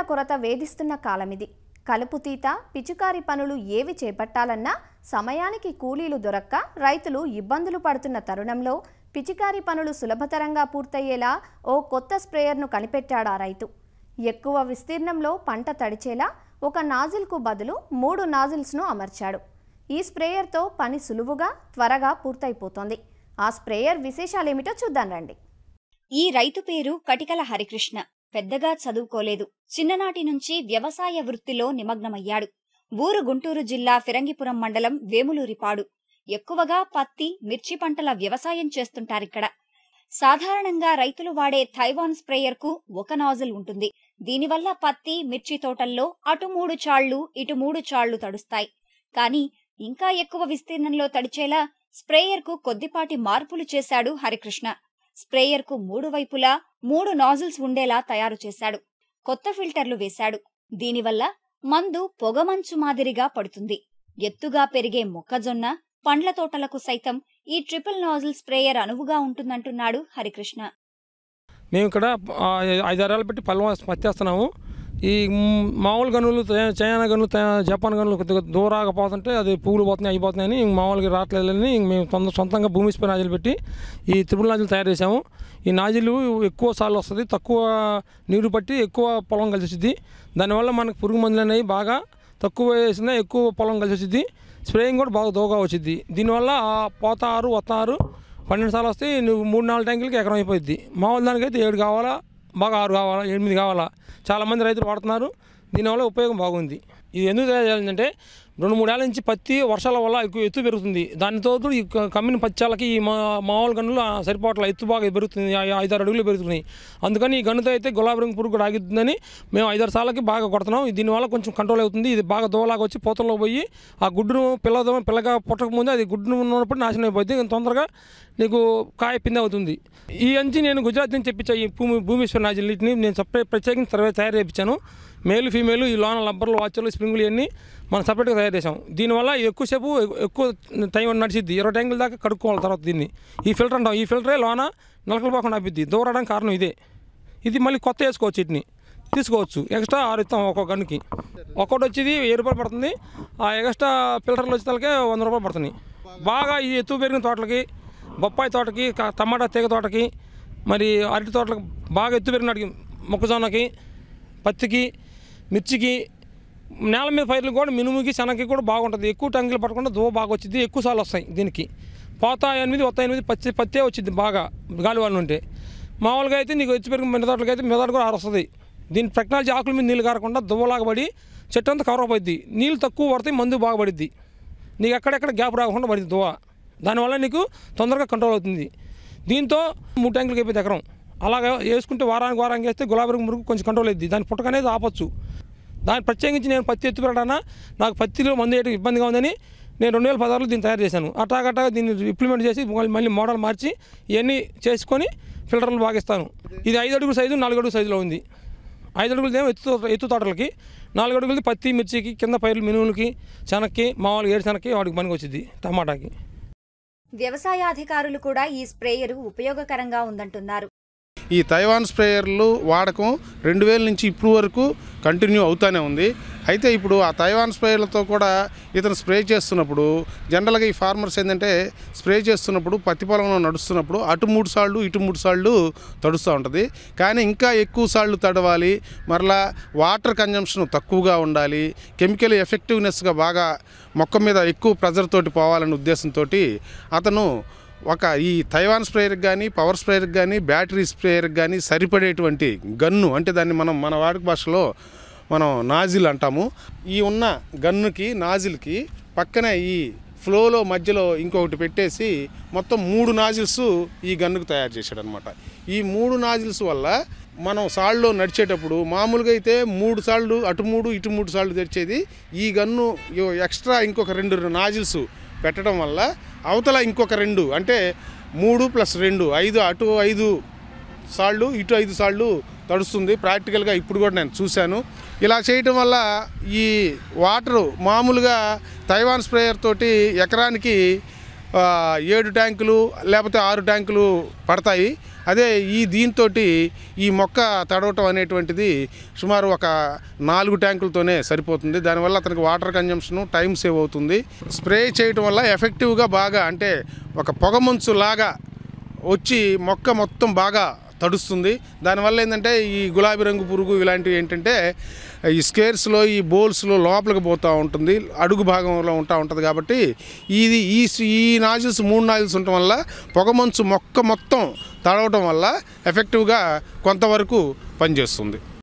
నీళ్ల కొరత వేధిస్తున్న కాలమిది కలుపుతీత పిచికారి పనులు ఏవి చేపట్టాలన్నా సమయానికి కూలీలు దొరక్క రైతులు ఇబ్బందులు పడుతున్న తరుణంలో పిచికారి పనులు సులభతరంగా పూర్తయ్యేలా ఓ కొత్త స్ప్రేయర్ను కనిపెట్టాడా రైతు ఎక్కువ విస్తీర్ణంలో పంట తడిచేలా ఒక నాజిల్కు బదులు మూడు నాజిల్స్ను అమర్చాడు ఈ స్ప్రేయర్తో పని సులువుగా త్వరగా పూర్తయిపోతోంది ఆ స్ప్రేయర్ విశేషాలేమిటో చూద్దాం రండి ఈ రైతు పేరు కటికల హరికృష్ణ పెద్దగా చదువుకోలేదు చిన్ననాటి నుంచి వ్యవసాయ వృత్తిలో నిమగ్నమయ్యాడు ఊరు గుంటూరు జిల్లా ఫిరంగిపురం మండలం వేములూరిపాడు ఎక్కువగా పత్తి మిర్చి పంటల వ్యవసాయం చేస్తుంటారిక్కడ సాధారణంగా రైతులు వాడే థైవాన్ స్ప్రేయర్కు ఒక నాజుల్ ఉంటుంది దీనివల్ల పత్తి మిర్చి తోటల్లో అటు మూడు చాళ్లు ఇటు మూడు చాళ్లు తడుస్తాయి కానీ ఇంకా ఎక్కువ విస్తీర్ణంలో తడిచేలా స్ప్రేయర్కు కొద్దిపాటి మార్పులు చేశాడు హరికృష్ణ స్ప్రేయర్కు మూడు వైపులా మూడు నాజిల్స్ ఉండేలా తయారు చేశాడు కొత్త ఫిల్టర్లు వేశాడు దీనివల్ల మందు పొగమంచు మాదిరిగా పడుతుంది ఎత్తుగా పెరిగే మొక్కజొన్న పండ్ల తోటలకు సైతం ఈ ట్రిపుల్ నాజిల్ స్ప్రేయర్ అనువుగా ఉంటుందంటున్నాడు హరికృష్ణ మేము ఇక్కడ ఐదారాలు పెట్టి పల్వం పచ్చేస్తున్నాము ఈ మామూలు గనులు చైనా గనులు జపాన్ గనులు కొద్దిగా దూరాగా పోతుంటే అది పూలు పోతున్నాయి అయిపోతున్నాయని మామూలుగా రావట్లేదని మేము సొంత సొంతంగా భూమి స్పై పెట్టి ఈ త్రిపుల నాజులు తయారు చేసాము ఈ నాజులు ఎక్కువ సార్లు వస్తుంది తక్కువ నీరు పట్టి ఎక్కువ పొలం కలిసి వచ్చింది దానివల్ల మనకు పురుగు మందులు అనేవి బాగా తక్కువ వేసినా ఎక్కువ పొలం కలిసి వచ్చింది స్ప్రేయింగ్ కూడా బాగా దోగా వచ్చింది దీనివల్ల పోతారు వత్తారు పన్నెండు సార్లు వస్తే నువ్వు మూడు నాలుగు ట్యాంకులకి ఎకరం అయిపోయింది మామూలు దానికైతే ఏడు కావాలా బాగా ఆరు కావాలా ఎనిమిది కావాలా చాలామంది రైతులు వాడుతున్నారు దీనివల్ల ఉపయోగం బాగుంది ఇది ఎందుకు తయారు చేయాలంటే రెండు మూడేళ్ల నుంచి పత్తి వర్షాల వల్ల ఎక్కువ ఎత్తు పెరుగుతుంది దానితో ఈ కమ్మిన పచ్చాలకి ఈ మామూలు గన్నులు సరిపోవట్ల ఎత్తు బాగా పెరుగుతుంది ఐదారు అడుగులు పెరుగుతున్నాయి అందుకని ఈ గన్నుతో అయితే గులాబీ రంగు పురుగు కూడా ఆగుతుందని మేము ఐదారు సార్లకి బాగా కొడుతున్నాం దీనివల్ల కొంచెం కంట్రోల్ అవుతుంది ఇది బాగా దోలాగా వచ్చి పూతల్లో పోయి ఆ గుడ్డును పిల్లదో పిల్లగా పుట్టక ముందే అది గుడ్డును ఉన్నప్పుడు నాశనం అయిపోద్ది తొందరగా నీకు కాయ పింద అవుతుంది ఈ అంచి నేను గుజరాత్ నుంచి చెప్పించా ఈ భూమి భూమేశ్వర నాజిల్ని నేను సపరేట్ ప్రత్యేకించి తయారు చేయించాను మేలు ఫీమేలు ఈ లోన లబ్బర్లు వాచర్లు స్ప్రింగులు ఇవన్నీ మనం సపరేట్గా తయారు చేసాం దీనివల్ల ఎక్కువసేపు ఎక్కువ టైం నడిచిద్ది ఇరవై ట్యాంకుల దాకా కడుక్కోవాలి తర్వాత దీన్ని ఈ ఫిల్టర్ అంటాం ఈ ఫిల్టరే లోన నలకలు పోకుండా ఆపిద్ది దూరడానికి కారణం ఇదే ఇది మళ్ళీ కొత్త వేసుకోవచ్చు వీటిని తీసుకోవచ్చు ఎక్స్ట్రా ఆరు ఇస్తాం ఒక్కొక్క గన్నుకి ఒక్కటి వచ్చేది వెయ్యి రూపాయలు పడుతుంది ఆ ఎక్స్ట్రా ఫిల్టర్లు వచ్చేతలకే వంద రూపాయలు పడుతున్నాయి బాగా ఈ ఎత్తు పెరిగిన తోటలకి బొప్పాయి తోటకి టమాటా తీగ తోటకి మరి అరటి తోటలకు బాగా ఎత్తు పెరిగినాటికి మొక్కజొన్నకి పత్తికి మిర్చికి నేల మీద పైర్లు కూడా మినుముకి శనగకి కూడా బాగుంటుంది ఎక్కువ టంగిలు పడకుండా దువ్వ బాగా వచ్చింది ఎక్కువ సార్లు వస్తాయి దీనికి పోతా ఎనిమిది వత్త ఎనిమిది పచ్చి పత్తే వచ్చింది బాగా వాళ్ళు ఉంటే మామూలుగా అయితే నీకు వచ్చి పెరిగిన తోటలకి అయితే మిగతాడు కూడా ఆరొస్తుంది దీని టెక్నాలజీ ఆకుల మీద నీళ్ళు కారకుండా దువ్వలాగా పడి చెట్టు అంతా కవర్ అయిపోయింది నీళ్ళు తక్కువ పడితే మందు బాగా పడిద్ది నీకు ఎక్కడెక్కడ గ్యాప్ రాకుండా పడింది దువ్వ దానివల్ల నీకు తొందరగా కంట్రోల్ అవుతుంది దీంతో మూడు ట్యాంకులకి అయిపోయింది ఎకరం అలాగే వేసుకుంటే వారానికి వారానికి వేస్తే గులాబీ రంగు మురుగు కొంచెం కంట్రోల్ అయింది దాని పుట్టక అనేది ఆపచ్చు దాన్ని ప్రత్యేకించి నేను పత్తి ఎత్తుపెట్టానా నాకు పత్తిలో మందు వేయడం ఇబ్బందిగా ఉందని నేను రెండు వేల పదహారులో దీన్ని తయారు చేశాను అటాగటాగా దీన్ని ఇంప్లిమెంట్ చేసి మళ్ళీ మోడల్ మార్చి ఇవన్నీ చేసుకొని ఫిల్టర్లు బాగిస్తాను ఇది ఐదు అడుగుల సైజు నాలుగు అడుగుల సైజులో ఉంది ఐదు అడుగులదేమో ఎత్తు ఎత్తు తోటలకి నాలుగు అడుగులది పత్తి మిర్చికి కింద పైర్లు మినువులకి శనక్కి మామూలుగా ఏడు శనక్కి వాడికి పనికి వచ్చింది టమాటాకి వ్యవసాయ అధికారులు కూడా ఈ స్ప్రేయర్ ఉపయోగకరంగా ఉందంటున్నారు ఈ తైవాన్ స్ప్రేయర్లు వాడకం రెండు వేల నుంచి ఇప్పుడు వరకు కంటిన్యూ అవుతూనే ఉంది అయితే ఇప్పుడు ఆ తైవాన్ స్ప్రేయర్లతో కూడా ఇతను స్ప్రే చేస్తున్నప్పుడు జనరల్గా ఈ ఫార్మర్స్ ఏంటంటే స్ప్రే చేస్తున్నప్పుడు పత్తి పొలంలో నడుస్తున్నప్పుడు అటు మూడు సార్లు ఇటు మూడు సార్లు తడుస్తూ ఉంటుంది కానీ ఇంకా ఎక్కువ సార్లు తడవాలి మరలా వాటర్ కన్జంప్షన్ తక్కువగా ఉండాలి కెమికల్ ఎఫెక్టివ్నెస్గా బాగా మొక్క మీద ఎక్కువ ప్రెజర్ తోటి పోవాలనే ఉద్దేశంతో అతను ఒక ఈ తైవాన్ స్ప్రేయర్కి కానీ పవర్ స్ప్రేయర్కి కానీ బ్యాటరీ స్ప్రేయర్కి కానీ సరిపడేటువంటి గన్ను అంటే దాన్ని మనం మన వాడుక భాషలో మనం నాజిల్ అంటాము ఈ ఉన్న గన్నుకి నాజిల్కి పక్కనే ఈ ఫ్లోలో మధ్యలో ఇంకొకటి పెట్టేసి మొత్తం మూడు నాజిల్స్ ఈ గన్నుకు తయారు చేశాడు అనమాట ఈ మూడు నాజిల్స్ వల్ల మనం సాళ్ళలో నడిచేటప్పుడు మామూలుగా అయితే మూడు సాళ్ళు అటు మూడు ఇటు మూడు సాళ్ళు తెరిచేది ఈ గన్ను ఎక్స్ట్రా ఇంకొక రెండు నాజిల్స్ పెట్టడం వల్ల అవతల ఇంకొక రెండు అంటే మూడు ప్లస్ రెండు ఐదు అటు ఐదు సాళ్ళు ఇటు ఐదు సాళ్ళు తడుస్తుంది ప్రాక్టికల్గా ఇప్పుడు కూడా నేను చూశాను ఇలా చేయటం వల్ల ఈ వాటరు మామూలుగా తైవాన్ స్ప్రేయర్ తోటి ఎకరానికి ఏడు ట్యాంకులు లేకపోతే ఆరు ట్యాంకులు పడతాయి అదే ఈ దీంతో ఈ మొక్క తడవటం అనేటువంటిది సుమారు ఒక నాలుగు ట్యాంకులతోనే సరిపోతుంది దానివల్ల అతనికి వాటర్ కన్జంప్షన్ టైం సేవ్ అవుతుంది స్ప్రే చేయటం వల్ల ఎఫెక్టివ్గా బాగా అంటే ఒక పొగమంచు లాగా వచ్చి మొక్క మొత్తం బాగా తడుస్తుంది దానివల్ల ఏంటంటే ఈ గులాబీ రంగు పురుగు ఇలాంటివి ఏంటంటే ఈ స్కేర్స్లో ఈ బోల్స్లో లోపలికి పోతూ ఉంటుంది అడుగు భాగంలో ఉంటా ఉంటుంది కాబట్టి ఇది ఈ ఈ నాజిల్స్ మూడు నాజిల్స్ ఉండటం వల్ల పొగమంచు మొక్క మొత్తం తడవటం వల్ల ఎఫెక్టివ్గా కొంతవరకు పనిచేస్తుంది